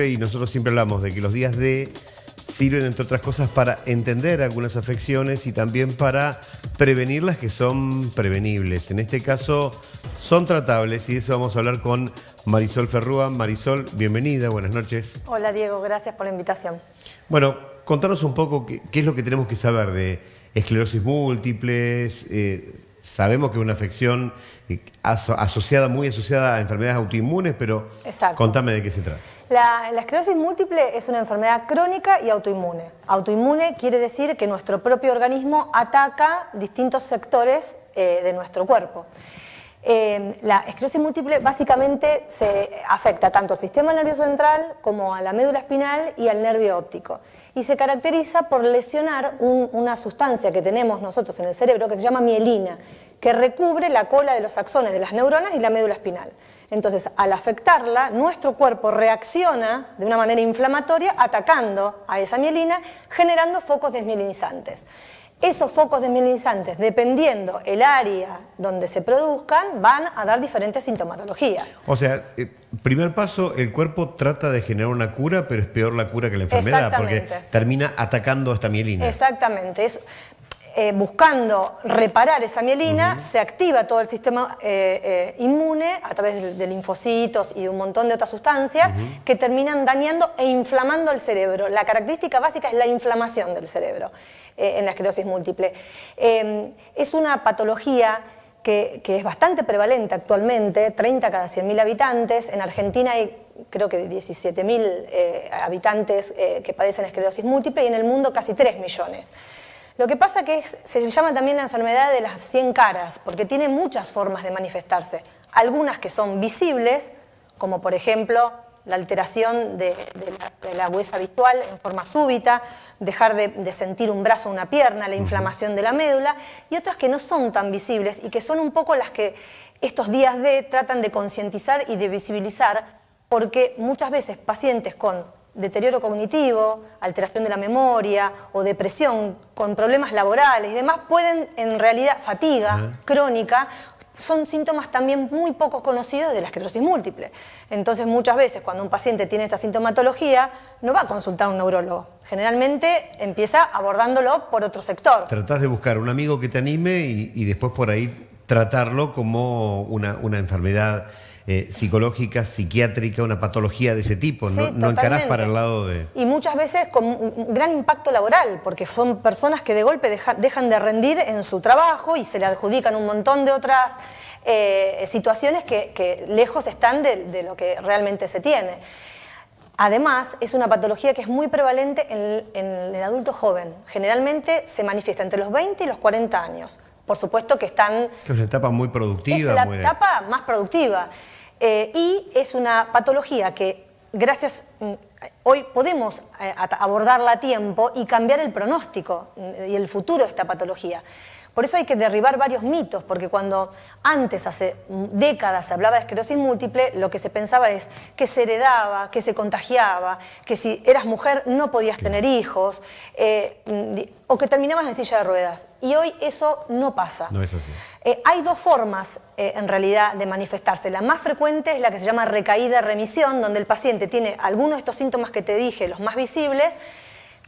y nosotros siempre hablamos de que los días de sirven, entre otras cosas, para entender algunas afecciones y también para prevenirlas que son prevenibles. En este caso, son tratables y de eso vamos a hablar con Marisol Ferrúa. Marisol, bienvenida, buenas noches. Hola Diego, gracias por la invitación. Bueno, contanos un poco qué, es lo que tenemos que saber de esclerosis múltiples, eh, sabemos que es una afección eh, asociada, muy asociada a enfermedades autoinmunes, pero contame de qué se trata. La, esclerosis múltiple es una enfermedad crónica y autoinmune. Autoinmune quiere decir que nuestro propio organismo ataca distintos sectores eh, de nuestro cuerpo. Em, la esclerosis múltiple básicamente se afecta tanto al sistema nervioso central como a la médula espinal y al nervio óptico. Y se caracteriza por lesionar una sustancia que tenemos nosotros en el cerebro que se llama mielina, que recubre la cola de los axones de las neuronas y la médula espinal. Entonces, al afectarla, nuestro cuerpo reacciona de una manera inflamatoria atacando a esa mielina, generando focos desmielinizantes. Esos focos desmielinizantes, dependiendo el área donde se produzcan, van a dar diferentes sintomatologías. O sea, eh, primer paso, el cuerpo trata de generar una cura, pero es peor la cura que la enfermedad, porque termina atacando esta mielina. Exactamente. Eh, buscando reparar esa mielina, se activa todo el sistema eh, eh, inmune a través de, linfocitos y de un montón de otras sustancias que terminan dañando e inflamando el cerebro. La característica básica es la inflamación del cerebro en la esclerosis múltiple. Em, es una patología que, que, es bastante prevalente actualmente, 30 cada 100.000 habitantes. En Argentina hay creo que 17.000 habitantes que padecen esclerosis múltiple y en el mundo casi 3 millones. Lo que pasa que se le llama también la enfermedad de las 100 caras, porque tiene muchas formas de manifestarse. Algunas que son visibles, como por ejemplo la alteración de, la, huesa visual en forma súbita, dejar de, de sentir un brazo o una pierna, la inflamación de la médula, y otras que no son tan visibles y que son un poco las que estos días de tratan de concientizar y de visibilizar, porque muchas veces pacientes con deterioro cognitivo, alteración de la memoria o depresión con problemas laborales y demás, pueden en realidad, fatiga crónica, son síntomas también muy poco conocidos de la esclerosis múltiple. Entonces, muchas veces cuando un paciente tiene esta sintomatología, no va a consultar a un neurólogo. Generalmente empieza abordándolo por otro sector. Tratás de buscar un amigo que te anime y, después por ahí tratarlo como una, una enfermedad eh, psicológica, psiquiátrica, una patología de ese tipo. no, encarás para el lado de... Y muchas veces con un gran impacto laboral, porque son personas que de golpe dejan de rendir en su trabajo y se le adjudican un montón de otras eh, situaciones que, lejos están de, lo que realmente se tiene. Además, es una patología que es muy prevalente en, el adulto joven. Generalmente se manifiesta entre los 20 y los 40 años por supuesto que están... Que es una etapa muy productiva. Es la etapa más productiva. Eh, y es una patología que gracias, mm, hoy podemos eh, abordarla a tiempo y cambiar el pronóstico mm, y el futuro de esta patología. Por eso hay que derribar varios mitos, porque cuando antes, hace décadas, se hablaba de esclerosis múltiple, lo que se pensaba es que se heredaba, que se contagiaba, que si eras mujer no podías tener hijos, eh, o que terminabas en silla de ruedas. Y hoy eso no pasa. No es así. Eh, hay dos formas, eh, en realidad, de manifestarse. La más frecuente es la que se llama recaída-remisión, donde el paciente tiene algunos de estos síntomas que te dije, los más visibles,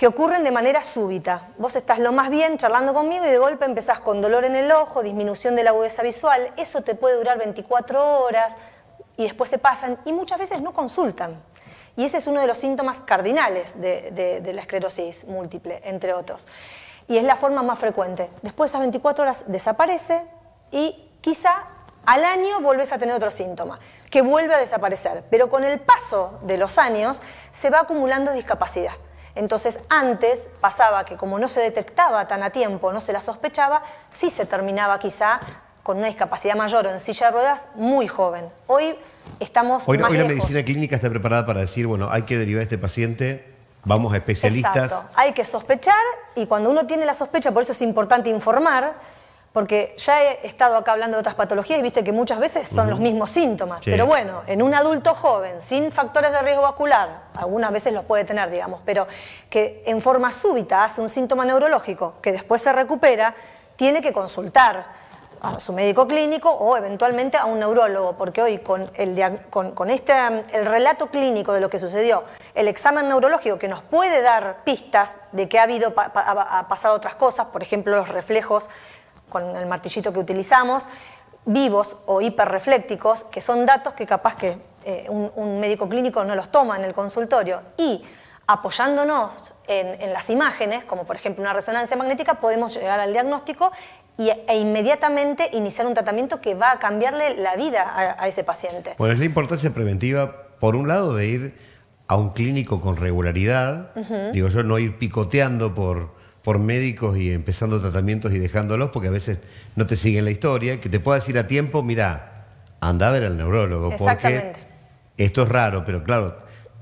ocurren de manera súbita. Vos estás lo más bien charlando conmigo y de golpe empezás con dolor en el ojo, disminución de la agudeza visual, eso te puede durar 24 horas y después se pasan y muchas veces no consultan. Y ese es uno de los síntomas cardinales de, la esclerosis múltiple, entre otros. Y es la forma más frecuente. Después de esas 24 horas desaparece y quizá al año volvés a tener otro síntoma, que vuelve a desaparecer. Pero con el paso de los años se va acumulando discapacidad. Entonces, antes pasaba que como no se detectaba tan a tiempo, no se la sospechaba, sí se terminaba quizá con una discapacidad mayor o en silla de ruedas muy joven. Hoy estamos hoy, hoy la medicina clínica está preparada para decir, bueno, hay que derivar a este paciente vamos a especialistas. Hay que sospechar y cuando uno tiene la sospecha, por eso es importante informar, porque ya he estado acá hablando de otras patologías y viste que muchas veces son los mismos síntomas. Pero bueno, en un adulto joven, sin factores de riesgo vascular, algunas veces los puede tener, digamos, pero que en forma súbita hace un síntoma neurológico que después se recupera, tiene que consultar a su médico clínico o eventualmente a un neurólogo, porque hoy con, el, este, relato clínico de lo que sucedió, el examen neurológico que nos puede dar pistas de que ha habido, ha pasado otras cosas, por ejemplo los reflejos con el martillito que utilizamos, vivos o hiperreflécticos, que son datos que capaz que eh, un, médico clínico no los toma en el consultorio. Y apoyándonos en, las imágenes, como por ejemplo una resonancia magnética, podemos llegar al diagnóstico e inmediatamente iniciar un tratamiento que va a cambiarle la vida a, ese paciente. Bueno, pues es la importancia preventiva, por un lado, de ir a un clínico con regularidad, digo yo, no ir picoteando por por médicos y empezando tratamientos y dejándolos porque a veces no te siguen la historia, que te pueda decir a tiempo, mira, anda a ver al neurólogo, porque esto es raro, pero claro,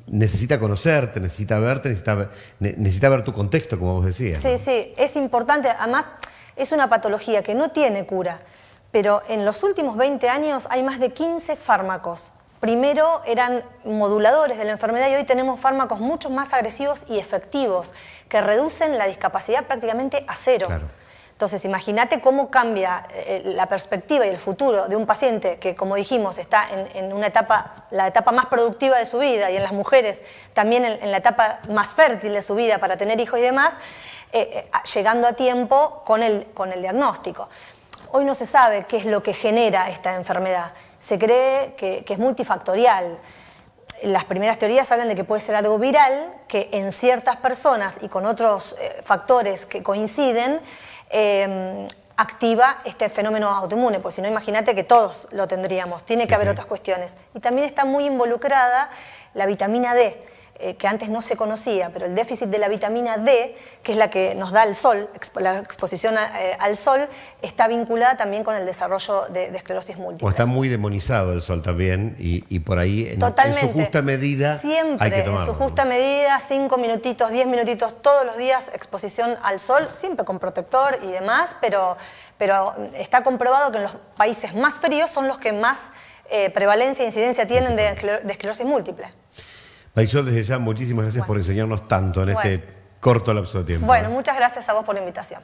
necesita conocerte, necesita verte, necesita ver, necesita ver tu contexto, como vos decías. Sí, sí, es importante, además es una patología que no tiene cura, pero en los últimos 20 años hay más de 15 fármacos primero eran moduladores de la enfermedad y hoy tenemos fármacos mucho más agresivos y efectivos que reducen la discapacidad prácticamente a cero. Entonces, imagínate cómo cambia eh, eh, la perspectiva y el futuro de un paciente que, como dijimos, está en, una etapa, la etapa más productiva de su vida y en las mujeres también en, la etapa más fértil de su vida para tener hijos y demás, eh, llegando a tiempo con el diagnóstico. Hoy no se sabe qué es lo que genera esta enfermedad. Se cree que, es multifactorial. Las primeras teorías hablan de que puede ser algo viral, que en ciertas personas y con otros eh, factores que coinciden, em, activa este fenómeno autoinmune, porque si no, imagínate que todos lo tendríamos, tiene que haber otras cuestiones. Y también está muy involucrada la vitamina D. Eh, que antes no se conocía, pero el déficit de la vitamina D, que es la que nos da el sol, la exposición eh, al sol, está vinculada también con el desarrollo de, esclerosis múltiple. O está muy demonizado el sol también y, por ahí en, su justa medida hay que tomarlo. en su justa medida, cinco minutitos, diez minutitos, todos los días exposición al sol, siempre con protector y demás, pero, está comprobado que en los países más fríos son los que más eh, prevalencia e incidencia tienen de esclerosis múltiple. Marisol, desde ya, muchísimas gracias por enseñarnos tanto en este corto lapso de tiempo. Bueno, ¿eh? muchas gracias a vos por la invitación.